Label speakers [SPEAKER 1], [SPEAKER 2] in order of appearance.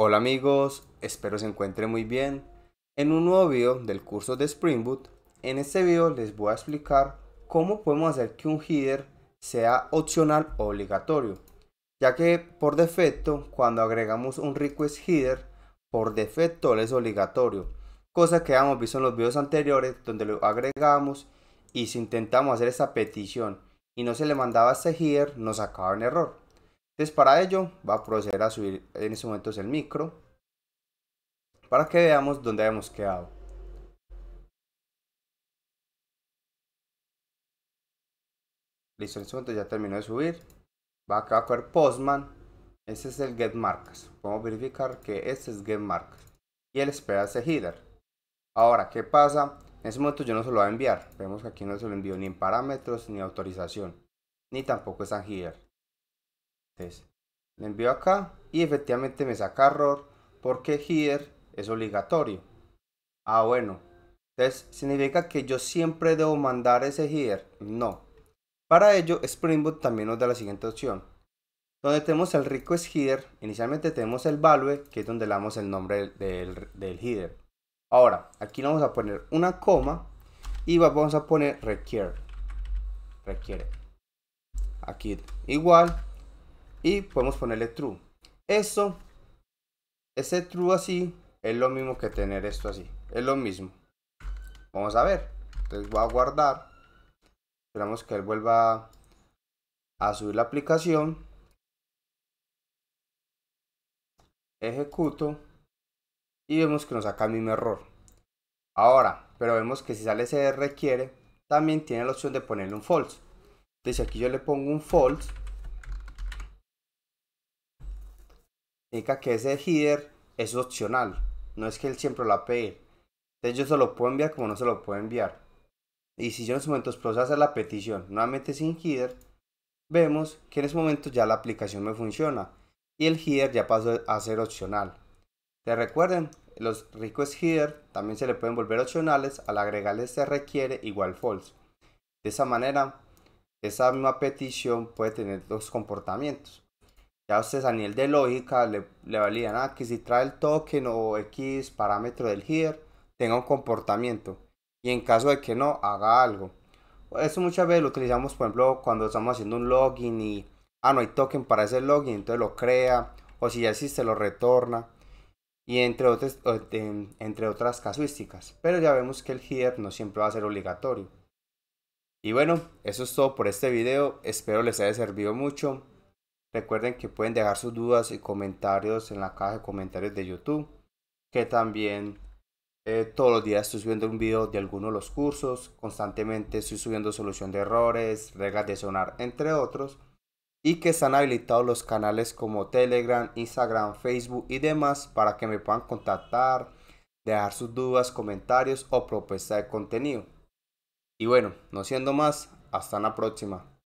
[SPEAKER 1] Hola amigos, espero se encuentren muy bien. En un nuevo video del curso de Spring Boot, en este video les voy a explicar cómo podemos hacer que un header sea opcional o obligatorio, ya que por defecto cuando agregamos un request header, por defecto es obligatorio, cosa que hemos visto en los videos anteriores donde lo agregamos y si intentamos hacer esa petición y no se le mandaba ese header nos sacaba en error. Entonces para ello va a proceder a subir en este momento es el micro para que veamos dónde hemos quedado. Listo, en este momento ya terminó de subir. Va acá a coger Postman. Este es el get marcas. a verificar que este es get marcas. Y él espera ese header. Ahora, ¿qué pasa? En ese momento yo no se lo voy a enviar. Vemos que aquí no se lo envío ni en parámetros ni autorización. Ni tampoco es en header le envío acá y efectivamente me saca error porque header es obligatorio. Ah, bueno. Entonces, ¿significa que yo siempre debo mandar ese header? No. Para ello, Spring Boot también nos da la siguiente opción. Donde tenemos el request header, inicialmente tenemos el value, que es donde le damos el nombre del, del, header. Ahora, aquí vamos a poner una coma y vamos a poner require Requiere. Aquí igual y podemos ponerle true. Eso, ese true así, es lo mismo que tener esto así. Es lo mismo. Vamos a ver. Entonces voy a guardar. Esperamos que él vuelva a subir la aplicación. Ejecuto. Y vemos que nos saca el mismo error. Ahora, pero vemos que si sale ese requiere, también tiene la opción de ponerle un false. Entonces aquí yo le pongo un false indica que ese header es opcional. No es que él siempre la apague. Entonces yo se lo puedo enviar como no se lo puedo enviar. Y si yo en ese momento proceso hacer la petición nuevamente sin header, vemos que en ese momento ya la aplicación me funciona. Y el header ya pasó a ser opcional. Te recuerden, los request header también se le pueden volver opcionales al agregarle este requiere igual false. De esa manera, esa misma petición puede tener dos comportamientos ya ustedes a nivel de lógica le, le validan que si trae el token o X parámetro del header, tenga un comportamiento. Y en caso de que no, haga algo. Eso muchas veces lo utilizamos, por ejemplo, cuando estamos haciendo un login y, ah, no hay token para ese login, entonces lo crea, o si ya existe, lo retorna, y entre otras, entre otras casuísticas. Pero ya vemos que el header no siempre va a ser obligatorio. Y bueno, eso es todo por este video, espero les haya servido mucho. Recuerden que pueden dejar sus dudas y comentarios en la caja de comentarios de YouTube, que también eh, todos los días estoy subiendo un video de alguno de los cursos, constantemente estoy subiendo solución de errores, reglas de sonar, entre otros, y que están habilitados los canales como Telegram, Instagram, Facebook y demás para que me puedan contactar, dejar sus dudas, comentarios o propuestas de contenido. Y bueno, no siendo más, hasta la próxima.